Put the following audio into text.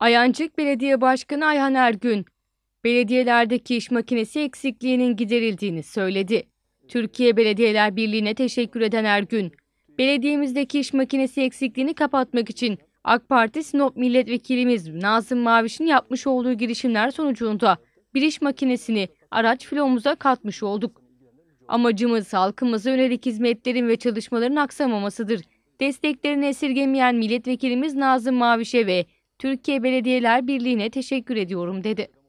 Ayancık Belediye Başkanı Ayhan Ergün, belediyelerdeki iş makinesi eksikliğinin giderildiğini söyledi. Türkiye Belediyeler Birliği'ne teşekkür eden Ergün, belediyemizdeki iş makinesi eksikliğini kapatmak için AK Parti Sinop Milletvekilimiz Nazım Maviş'in yapmış olduğu girişimler sonucunda bir iş makinesini araç filomuza katmış olduk. Amacımız halkımıza yönelik hizmetlerin ve çalışmaların aksamamasıdır. Desteklerini esirgemeyen milletvekilimiz Nazım Maviş'e ve Türkiye Belediyeler Birliği'ne teşekkür ediyorum dedi.